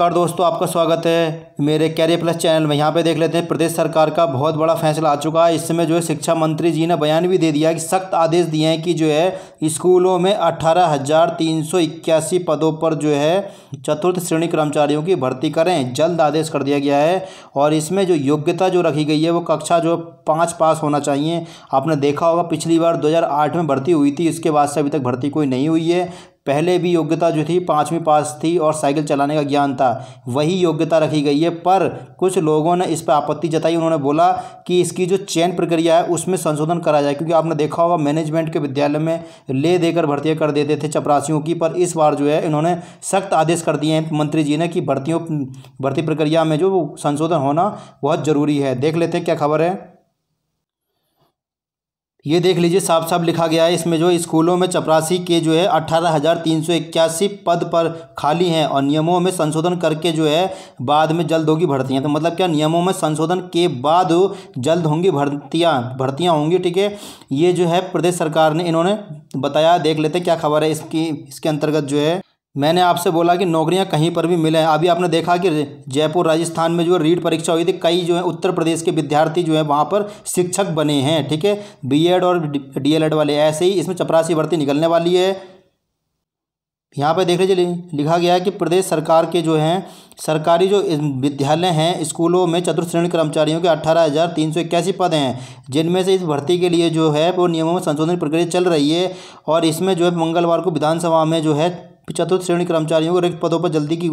नमस्कार दोस्तों आपका स्वागत है मेरे कैरियर प्लस चैनल में यहाँ पे देख लेते हैं प्रदेश सरकार का बहुत बड़ा फैसला आ चुका है इस समय जो है शिक्षा मंत्री जी ने बयान भी दे दिया कि सख्त आदेश दिए हैं कि जो है स्कूलों में अठारह हज़ार तीन सौ इक्यासी पदों पर जो है चतुर्थ श्रेणी कर्मचारियों की भर्ती करें जल्द आदेश कर दिया गया है और इसमें जो योग्यता जो रखी गई है वो कक्षा जो पाँच पास होना चाहिए आपने देखा होगा पिछली बार दो में भर्ती हुई थी इसके बाद से अभी तक भर्ती कोई नहीं हुई है पहले भी योग्यता जो थी पाँचवीं पास थी और साइकिल चलाने का ज्ञान था वही योग्यता रखी गई है पर कुछ लोगों ने इस पर आपत्ति जताई उन्होंने बोला कि इसकी जो चयन प्रक्रिया है उसमें संशोधन करा जाए क्योंकि आपने देखा होगा मैनेजमेंट के विद्यालय में ले देकर भर्तियाँ कर देते थे चपरासियों की पर इस बार जो है इन्होंने सख्त आदेश कर दिए हैं मंत्री जी ने कि भर्तियों भर्ती प्रक्रिया में जो संशोधन होना बहुत ज़रूरी है देख लेते हैं क्या खबर है ये देख लीजिए साफ साफ लिखा गया है इसमें जो स्कूलों में चपरासी के जो है अट्ठारह हज़ार तीन सौ इक्यासी पद पर खाली हैं और नियमों में संशोधन करके जो है बाद में जल्द होगी भर्तियाँ तो मतलब क्या नियमों में संशोधन के बाद जल्द होंगी भर्तियाँ भर्तियाँ होंगी ठीक है ये जो है प्रदेश सरकार ने इन्होंने बताया देख लेते क्या खबर है इसकी इसके अंतर्गत जो है मैंने आपसे बोला कि नौकरियां कहीं पर भी मिले हैं अभी आपने देखा कि जयपुर राजस्थान में जो है रीट परीक्षा हुई थी कई जो है उत्तर प्रदेश के विद्यार्थी जो है वहाँ पर शिक्षक बने हैं ठीक है बीएड और डीएलएड वाले ऐसे ही इसमें चपरासी भर्ती निकलने वाली है यहाँ पर देख लीजिए लिखा गया है कि प्रदेश सरकार के जो हैं सरकारी जो विद्यालय हैं स्कूलों में चतुर्थ श्रेणी कर्मचारियों के अट्ठारह हज़ार तीन सौ इक्यासी पद हैं जिनमें से इस भर्ती के लिए जो है वो नियमों में संशोधन प्रक्रिया चल रही है और इसमें जो है मंगलवार को विधानसभा में जो है चतुर्थ श्रेणी कर्मचारियों को रिक्त पदों पर जल्दी की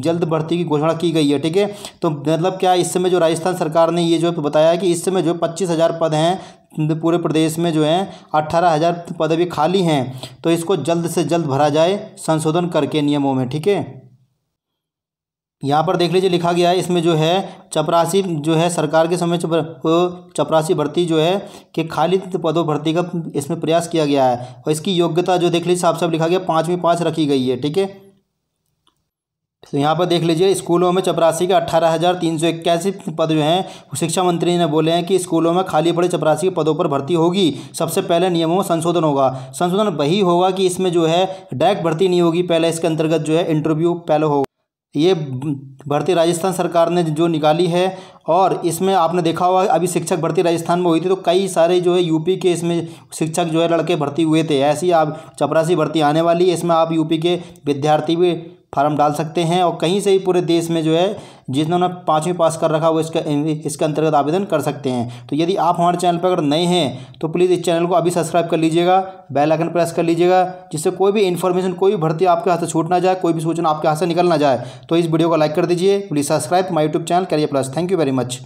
जल्द भर्ती की घोषणा की गई है ठीक है तो मतलब क्या इस समय जो राजस्थान सरकार ने ये जो बताया कि इस समय जो पच्चीस हज़ार पद हैं पूरे प्रदेश में जो है अट्ठारह हज़ार पद अभी खाली हैं तो इसको जल्द से जल्द भरा जाए संशोधन करके नियमों में ठीक है यहाँ पर देख लीजिए लिखा गया है इसमें जो है चपरासी जो है सरकार के समय चपरासी भर्ती जो है कि खाली पदों भर्ती का इसमें प्रयास किया गया है और इसकी योग्यता जो देख लीजिए साफ साफ लिखा गया पाँचवीं पाँच रखी गई है ठीक है तो यहाँ पर देख लीजिए स्कूलों में चपरासी के अट्ठारह हज़ार तीन सौ इक्यासी पद जो हैं शिक्षा मंत्री ने बोले हैं कि स्कूलों में खाली पड़े चपरासी के पदों पर भर्ती होगी सबसे पहले नियमों में संशोधन होगा संशोधन वही होगा कि इसमें जो है डायरेक्ट भर्ती नहीं होगी पहले इसके अंतर्गत जो है इंटरव्यू पहले होगा ये भर्ती राजस्थान सरकार ने जो निकाली है और इसमें आपने देखा होगा अभी शिक्षक भर्ती राजस्थान में हुई थी तो कई सारे जो है यूपी के इसमें शिक्षक जो है लड़के भर्ती हुए थे ऐसी आप चपरासी भर्ती आने वाली है इसमें आप यूपी के विद्यार्थी भी फार्म डाल सकते हैं और कहीं से भी पूरे देश में जो है जिन्होंने पाँचवीं पास कर रखा वो इसका इसके अंतर्गत आवेदन कर सकते हैं तो यदि आप हमारे चैनल पर अगर नए हैं तो प्लीज़ इस चैनल को अभी सब्सक्राइब कर लीजिएगा बेल आइकन प्रेस कर लीजिएगा जिससे कोई भी इन्फॉर्मेशन कोई भी भर्ती आपके हाथ से छूट ना जाए कोई भी सूचना आपके हाथ से निकल ना जाए तो इस वीडियो को लाइक कर दीजिए please subscribe my YouTube channel करिए plus thank you very much